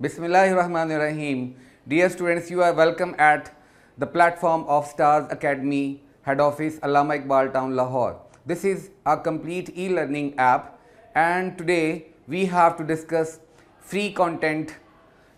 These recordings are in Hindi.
Bismillahir Rahmanir Rahim. Dear students, you are welcome at the platform of Stars Academy head office, Allama Iqbal Town, Lahore. This is a complete e-learning app and today we have to discuss free content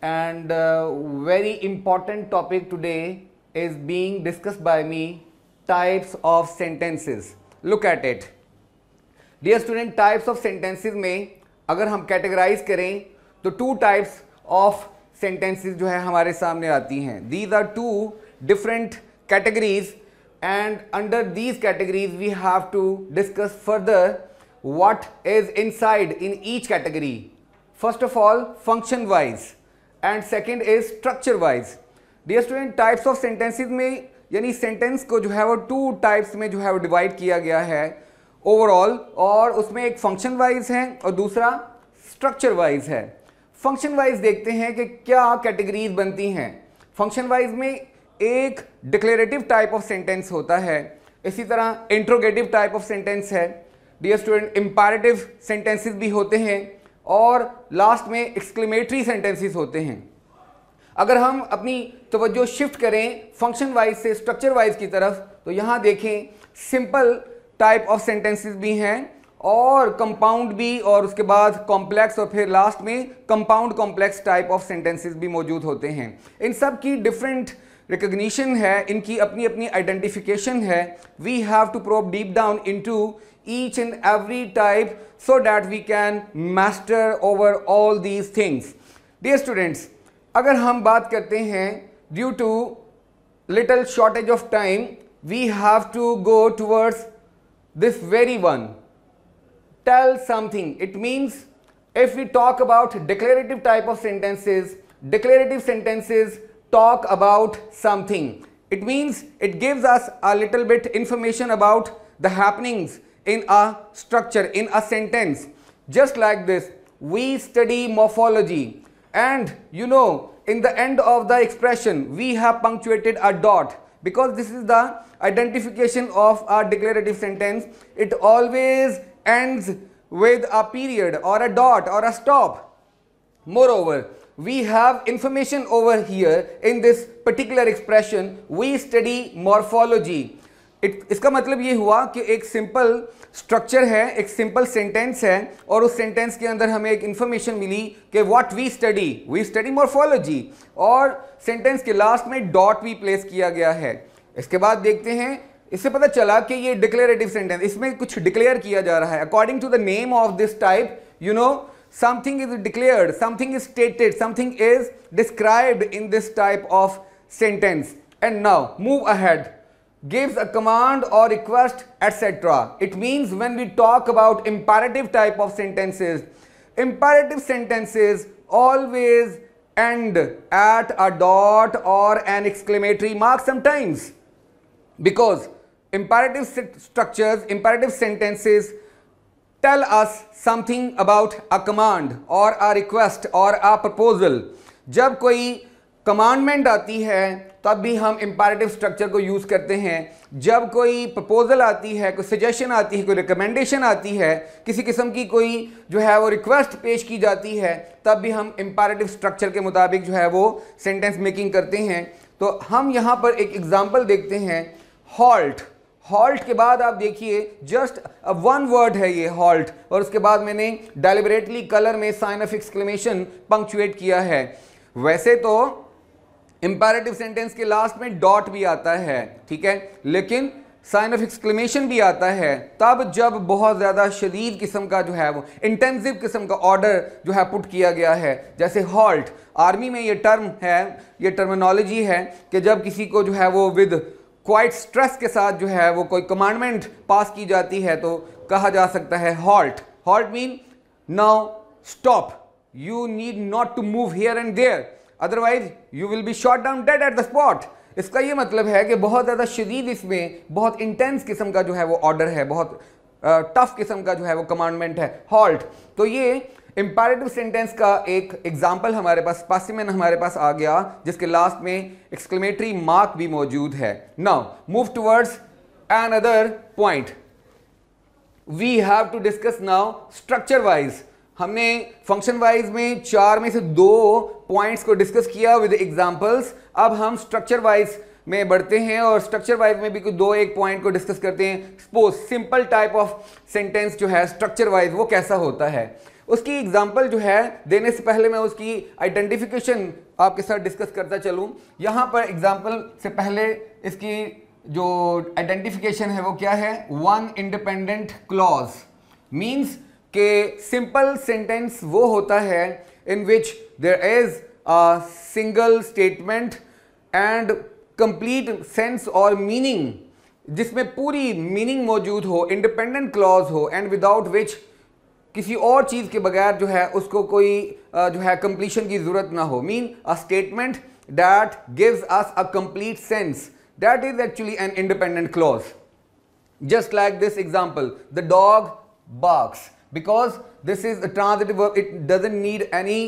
and uh, very important topic today is being discussed by me types of sentences. Look at it. Dear student, types of sentences may, अगर हम categorize करें तो two types ऑफ सेंटेंसेस जो है हमारे सामने आती हैं these are two different categories and under these categories we have to discuss further is inside in each category first of all function wise and second is structure wise dear student types of sentences में यानी सेंटेंस को जो है वो टू टाइप्स में जो है वो डिवाइड किया गया है ओवरऑल और उसमें एक फंक्शन वाइज है और दूसरा स्ट्रक्चर वाइज है फंक्शन वाइज देखते हैं कि क्या कैटेगरीज बनती हैं फंक्शन वाइज में एक डिक्लेरेटिव टाइप ऑफ सेंटेंस होता है इसी तरह इंट्रोगेटिव टाइप ऑफ सेंटेंस है डियर स्टूडेंट इम्पारेटिव सेंटेंसेस भी होते हैं और लास्ट में एक्सक्लेमेटरी सेंटेंसेस होते हैं अगर हम अपनी तवज्जो शिफ्ट करें फंक्शन वाइज से स्ट्रक्चर वाइज की तरफ तो यहाँ देखें सिंपल टाइप ऑफ सेंटेंसेस भी हैं और कंपाउंड भी और उसके बाद कॉम्प्लेक्स और फिर लास्ट में compound complex type of sentences भी मौजूद होते हैं इन सब की डिफरेंट रिकग्निशन है इनकी अपनी अपनी आइडेंटिफिकेशन है we have to prove deep down into each and every type so that we can master over all these things dear students अगर हम बात करते हैं due to little shortage of time we have to go towards this very one tell something. It means if we talk about declarative type of sentences, declarative sentences talk about something. It means it gives us a little bit information about the happenings in a structure, in a sentence. Just like this, we study morphology and you know in the end of the expression we have punctuated a dot because this is the identification of a declarative sentence. It always ends with a period or a dot or a stop. Moreover, we have information over here in this particular expression. We study morphology. It, इसका मतलब ये हुआ कि एक सिंपल स्ट्रक्चर है एक सिंपल सेंटेंस है और उस सेंटेंस के अंदर हमें एक इंफॉर्मेशन मिली कि what we study we study morphology और सेंटेंस के लास्ट में डॉट भी प्लेस किया गया है इसके बाद देखते हैं इससे पता चला कि ये डिक्लेरेटिव सेंटेंस इसमें कुछ डिक्लेयर किया जा रहा है according to the name of this type you know something is declared something is stated something is described in this type of sentence and now move ahead gives a command or request etc it means when we talk about imperative type of sentences imperative sentences always end at a dot or an exclamatory mark sometimes because imperative structures, imperative sentences tell us something about a command or a request or a proposal. जब कोई कमांडमेंट आती है तब भी हम इम्पारेटिव स्ट्रक्चर को यूज़ करते हैं जब कोई प्रपोजल आती है कोई सजेशन आती है कोई रिकमेंडेशन आती है किसी किस्म की कोई जो है वो रिक्वेस्ट पेश की जाती है तब भी हम इम्पारेटिव स्ट्रक्चर के मुताबिक जो है वो सेंटेंस मेकिंग करते हैं तो हम यहाँ पर एक एग्ज़ाम्पल देखते हैं हॉल्ट हॉल्ट के बाद आप देखिए जस्ट वन वर्ड है ये हॉल्ट और उसके बाद मैंने डेलिबरेटली कलर में साइन ऑफ एक्सक्लेमेशन पंक्चुएट किया है वैसे तो इंपेरेटिव सेंटेंस के लास्ट में डॉट भी आता है ठीक है लेकिन साइन ऑफ एक्सक्लेमेशन भी आता है तब जब बहुत ज़्यादा शदीद किस्म का जो है वो इंटेंसिव किस्म का ऑर्डर जो है पुट किया गया है जैसे हॉल्ट आर्मी में ये टर्म है ये टर्मिनोलॉजी है कि जब किसी को जो है वो विद क्वाइट स्ट्रेस के साथ जो है वो कोई कमांडमेंट पास की जाती है तो कहा जा सकता है halt halt mean now stop you need not to move here and there otherwise you will be shot down dead at the spot इसका ये मतलब है कि बहुत ज़्यादा शदीद इसमें बहुत इंटेंस किस्म का जो है वो ऑर्डर है बहुत टफ किस्म का जो है वो कमांडमेंट है हॉल्ट तो ये इंपेरेटिव सेंटेंस का एक एग्जाम्पल हमारे पास पासिमन हमारे पास आ गया जिसके लास्ट में एक्सक्लेमेटरी मार्क भी मौजूद है now move towards another point we have to discuss now structure wise हमने फंक्शन वाइज में चार में से दो पॉइंट्स को डिस्कस किया विद एग्जाम्पल्स अब हम स्ट्रक्चर वाइज में बढ़ते हैं और स्ट्रक्चर वाइज में भी कुछ दो एक पॉइंट को डिस्कस करते हैं suppose simple type of sentence जो है स्ट्रक्चर वाइज वो कैसा होता है उसकी एग्जाम्पल जो है देने से पहले मैं उसकी आइडेंटिफिकेशन आपके साथ डिस्कस करता चलूँ यहाँ पर एग्जाम्पल से पहले इसकी जो आइडेंटिफिकेशन है वो क्या है वन इंडिपेंडेंट क्लॉज मीन्स के सिंपल सेंटेंस वो होता है in which there is a single statement and complete sense और मीनिंग जिसमें पूरी मीनिंग मौजूद हो इंडिपेंडेंट क्लॉज हो एंड विदाउट विच किसी और चीज़ के बगैर जो है उसको कोई जो है कंप्लीशन की ज़रूरत ना हो mean a statement that gives us a complete sense that is actually an independent clause just like this example the dog barks because this is a transitive it doesn't need any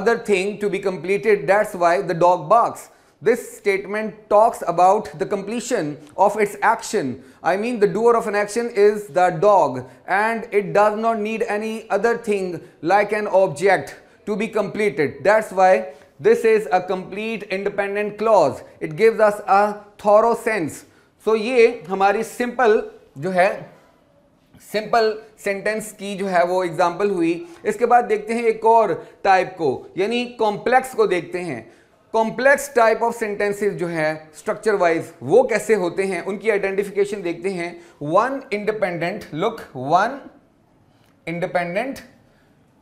other thing to be completed that's why the dog barks This statement talks about the completion of its action. I mean the doer of an action is the dog and it does not need any other thing like an object to be completed. That's why this is a complete independent clause. It gives us a thorough sense. So ये हमारी simple जो है simple sentence की जो है वो example हुई इसके बाद देखते हैं एक और type को यानी complex को देखते हैं कॉम्प्लेक्स टाइप ऑफ सेंटेंसेस जो है स्ट्रक्चर वाइज वो कैसे होते हैं उनकी आइडेंटिफिकेशन देखते हैं one independent look one independent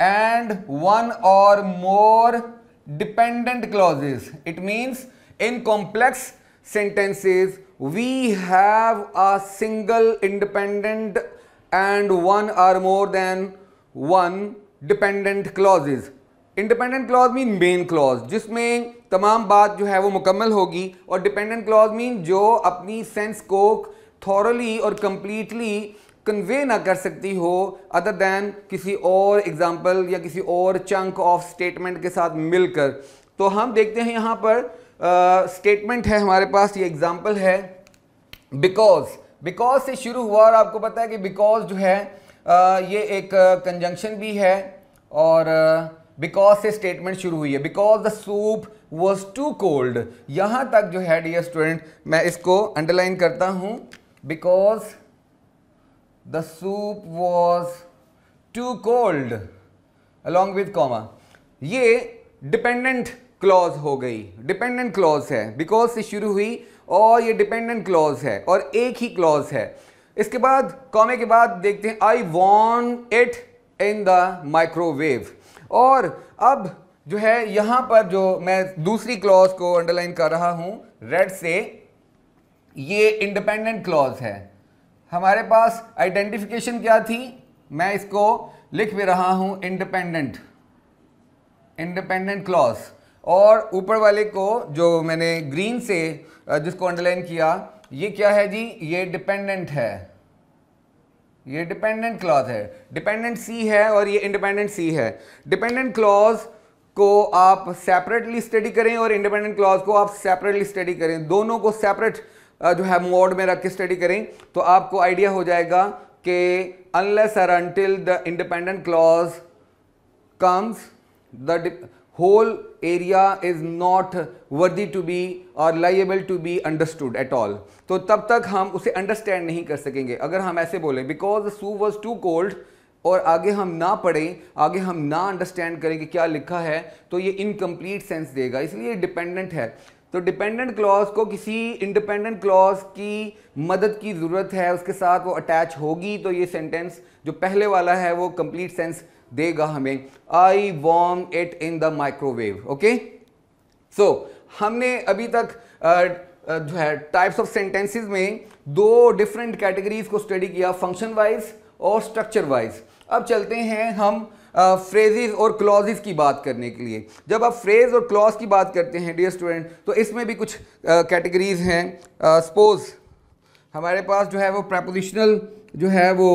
and one और more dependent clauses it means in complex sentences we have a single independent and one or more than one dependent clauses independent clause mean main clause जिसमें तमाम बात जो है वो मुकम्मल होगी और डिपेंडेंट क्लॉज मीन जो अपनी सेंस को थॉरली और कम्प्लीटली कन्वे ना कर सकती हो अदर दैन किसी और एग्ज़ाम्पल या किसी और चंक ऑफ स्टेटमेंट के साथ मिलकर तो हम देखते हैं यहाँ पर स्टेटमेंट uh, है हमारे पास ये एग्ज़ाम्पल है बिकॉज बिकॉज से शुरू हुआ और आपको पता है कि बिकॉज जो है uh, ये एक कंजंक्शन uh, भी है और uh, बिकॉज से स्टेटमेंट शुरू हुई है because the soup was too cold यहां तक जो है डियर स्टूडेंट मैं इसको अंडरलाइन करता हूँ because the soup was too cold along with comma ये डिपेंडेंट क्लॉज हो गई डिपेंडेंट क्लॉज है बिकॉज से शुरू हुई और ये डिपेंडेंट क्लॉज है और एक ही क्लॉज है इसके बाद कॉमे के बाद देखते हैं I want it in the microwave और अब जो है यहाँ पर जो मैं दूसरी क्लॉज को अंडरलाइन कर रहा हूँ रेड से ये इंडिपेंडेंट क्लॉज है हमारे पास आइडेंटिफिकेशन क्या थी मैं इसको लिख भी रहा हूँ इंडिपेंडेंट इंडिपेंडेंट क्लॉज और ऊपर वाले को जो मैंने ग्रीन से जिसको अंडरलाइन किया ये क्या है जी ये डिपेंडेंट है ये डिपेंडेंट क्लॉज है डिपेंडेंट सी है और ये इंडिपेंडेंट सी है डिपेंडेंट क्लॉज को आप सेपरेटली स्टडी करें और इंडिपेंडेंट क्लॉज को आप सेपरेटली स्टडी करें दोनों को सेपरेट जो है मोड में रख के स्टडी करें तो आपको आइडिया हो जाएगा कि unless uh until the independent clause comes the whole area is not worthy to be or liable to be understood at all तो तब तक हम उसे understand नहीं कर सकेंगे अगर हम ऐसे बोलें because the soup was too cold और आगे हम ना पढ़ें आगे हम ना अंडरस्टैंड करें कि क्या लिखा है तो ये इनकम्प्लीट सेंस देगा इसलिए डिपेंडेंट है तो डिपेंडेंट क्लॉज को किसी इंडिपेंडेंट क्लॉज की मदद की ज़रूरत है उसके साथ वो अटैच होगी तो ये सेंटेंस जो पहले वाला है वो कंप्लीट सेंस देगा हमें I warm it in the microwave okay so हमने अभी तक जो है टाइप्स ऑफ सेंटेंसेस में दो डिफरेंट कैटेगरीज को स्टडी किया फंक्शन वाइज और स्ट्रक्चर वाइज अब चलते हैं हम फ्रेजेस और क्लॉजेस की बात करने के लिए जब आप फ्रेज और क्लॉज की बात करते हैं डियर स्टूडेंट तो इसमें भी कुछ कैटेगरीज हैं सपोज हमारे पास जो है वो प्रपोजिशनल जो है वो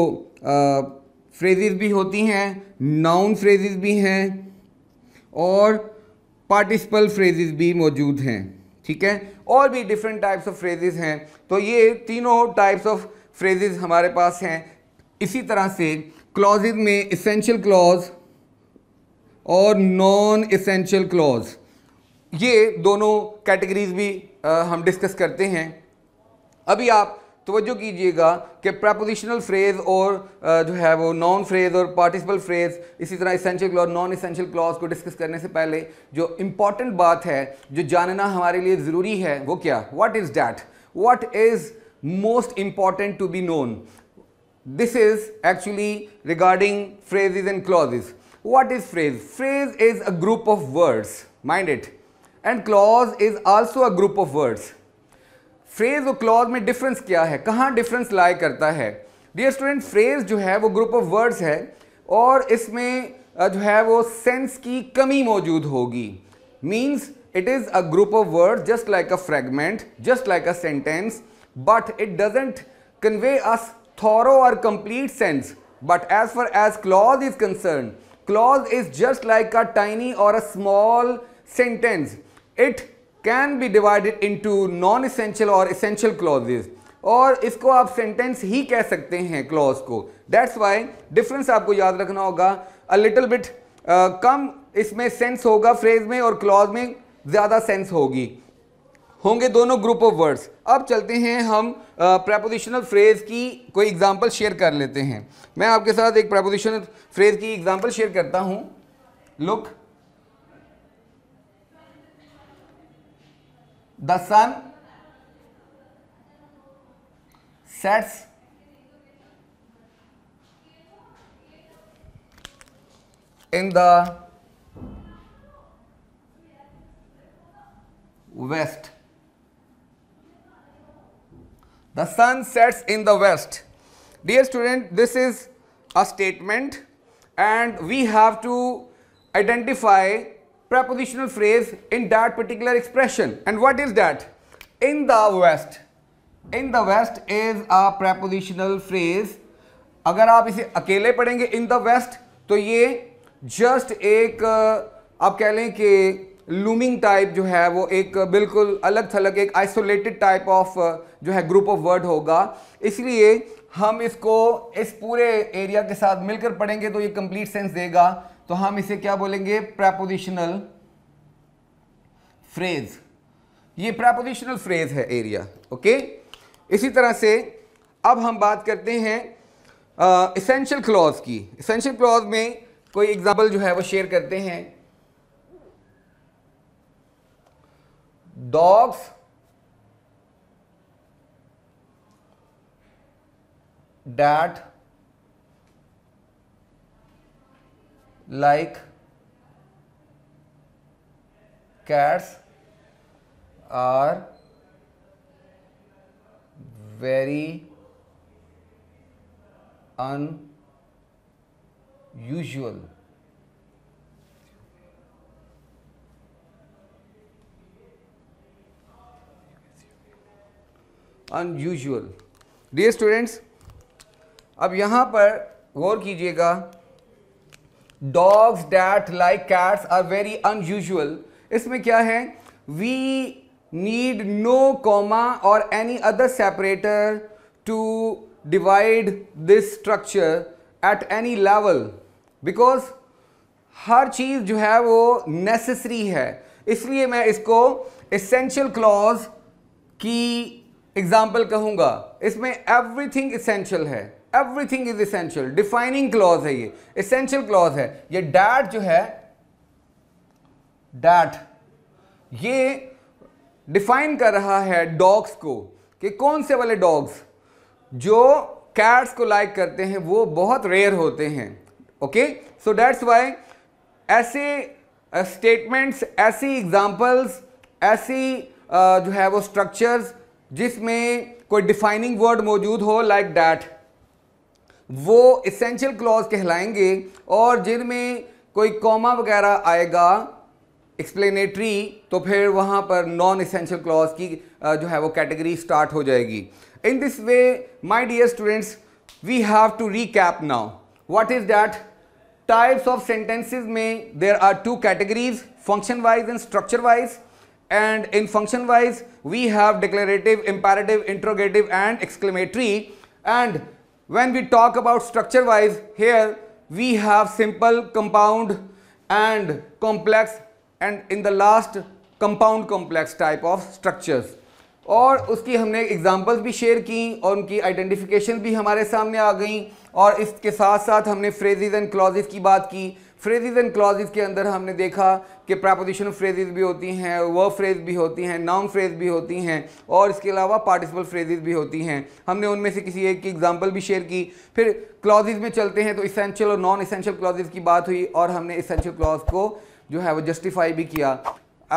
फ्रेजेस भी होती हैं नाउन फ्रेजेस भी हैं और पार्टिसिपल फ्रेजेस भी मौजूद हैं ठीक है और भी डिफरेंट टाइप्स ऑफ फ्रेजेस हैं तो ये तीनों टाइप्स ऑफ फ्रेजेस हमारे पास हैं इसी तरह से क्लॉजेज में इसेंशियल क्लॉज और नॉन इसेंशियल क्लॉज ये दोनों कैटेगरीज भी आ, हम डिस्कस करते हैं अभी आप तोज्जो कीजिएगा कि प्रपोजिशनल फ्रेज़ और जो है वो नॉन फ्रेज़ और पार्टिसिपल फ्रेज़ इसी तरह essential clause non essential clause को डिस्कस करने से पहले जो इम्पॉर्टेंट बात है जो जानना हमारे लिए ज़रूरी है वो क्या what is that what is most important to be known this is actually regarding phrases and clause what is phrase phrase is a group of words mind it and clause is also a group of words phrase और क्लॉज में डिफरेंस क्या है कहाँ डिफरेंस लाए करता है डियर स्टूडेंट फ्रेज जो है वो ग्रुप ऑफ वर्ड्स है और इसमें जो है वो सेंस की कमी मौजूद होगी means it is a group of words just like a fragment just like a sentence but it doesn't convey us thorough और complete sense but as far as clause is concern clause is just like a tiny और a small sentence it can be divided into non essential और इसेंशियल क्लॉजेज़ और इसको आप सेंटेंस ही कह सकते हैं क्लॉज को डैट्स वाई डिफरेंस आपको याद रखना होगा अ लिटल बिट कम इसमें सेंस होगा फ्रेज में और क्लॉज में ज़्यादा सेंस होगी होंगे दोनों ग्रुप ऑफ वर्ड्स अब चलते हैं हम प्रपोजिशनल फ्रेज की कोई एग्जांपल शेयर कर लेते हैं मैं आपके साथ एक प्रपोजिशनल फ्रेज की एग्जांपल शेयर करता हूँ look the sun sets in the west the sun sets in the west dear student this is a statement and we have to identify prepositional phrase in that particular expression. And what is that? In the West. In the West is a prepositional phrase. अगर आप इसे अकेले पढ़ेंगे इन द वेस्ट तो ये जस्ट एक आप कह लें कि लूमिंग टाइप जो है वो एक बिल्कुल अलग थलग एक आइसोलेटेड टाइप ऑफ जो है ग्रुप ऑफ वर्ड होगा इसलिए हम इसको इस पूरे एरिया के साथ मिलकर पढ़ेंगे तो ये कंप्लीट सेंस देगा तो हम इसे क्या बोलेंगे प्रपोजिशनल फ्रेज ये प्रपोजिशनल फ्रेज है एरिया ओके इसी तरह से अब हम बात करते हैं इसेंशियल क्लॉज की इसेंशियल क्लॉज में कोई एग्जाम्पल जो है वो शेयर करते हैं dogs that like cats are very unusual unusual dear students अब यहां पर गौर कीजिएगा dogs that like cats are very unusual इसमें क्या है वी नीड नो कॉमा और any other separator to divide this structure at any level because हर चीज़ जो है वो नेसेसरी है इसलिए मैं इसको इसेंशियल क्लॉज की एग्जाम्पल कहूंगा इसमें एवरीथिंग इसेंशियल है everything is essential defining clause है ये इसेंशियल क्लॉज है ये डैट जो है डैट ये डिफाइन कर रहा है डॉग्स को कि कौन से वाले डॉग्स जो कैट्स को लाइक करते हैं वो बहुत रेयर होते हैं ओके सो डैट्स वाई ऐसे स्टेटमेंट्स uh, ऐसी एग्जाम्पल्स ऐसी uh, जो है वो स्ट्रक्चर्स जिसमें कोई डिफाइनिंग वर्ड मौजूद हो लाइक like डैट वो इसेंशियल क्लॉज कहलाएंगे और जिनमें कोई कॉमा वगैरह आएगा एक्सप्लेनेटरी तो फिर वहाँ पर नॉन इसेंशियल क्लॉज की जो है वो कैटेगरी स्टार्ट हो जाएगी in this way my dear students we have to recap now what is that types of sentences में there are two categories function wise and structure wise and in function wise we have declarative imperative interrogative and exclamatory and when we talk about structure wise here we have simple compound and complex and in the last compound complex type of structures और उसकी हमने एग्जांपल्स भी शेयर की और उनकी आइडेंटिफिकेशन भी हमारे सामने आ गई और इसके साथ साथ हमने फ्रेजेस एंड क्लॉजेस की बात की फ्रेजेज एंड क्लॉजेज के अंदर हमने देखा कि प्रापोजिशन फ्रेजेज भी होती हैं वर्ब फ्रेज भी होती हैं नाउन फ्रेज भी होती हैं और इसके अलावा पार्टिसिपल फ्रेजेज भी होती हैं हमने उनमें से किसी एक की एग्जांपल भी शेयर की फिर क्लॉजेज में चलते हैं तो इसेंशियल और नॉन इसेंशियल क्लॉजेज की बात हुई और हमने इसेंशियल क्लॉज को जो है वो जस्टिफाई भी किया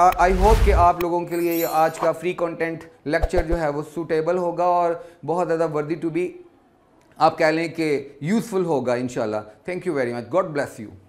आई होप कि आप लोगों के लिए ये आज का फ्री कॉन्टेंट लेक्चर जो है वो सूटेबल होगा और बहुत ज़्यादा वर्दी टू बी आप कह लें कि यूज़फुल होगा इन thank you very much God bless you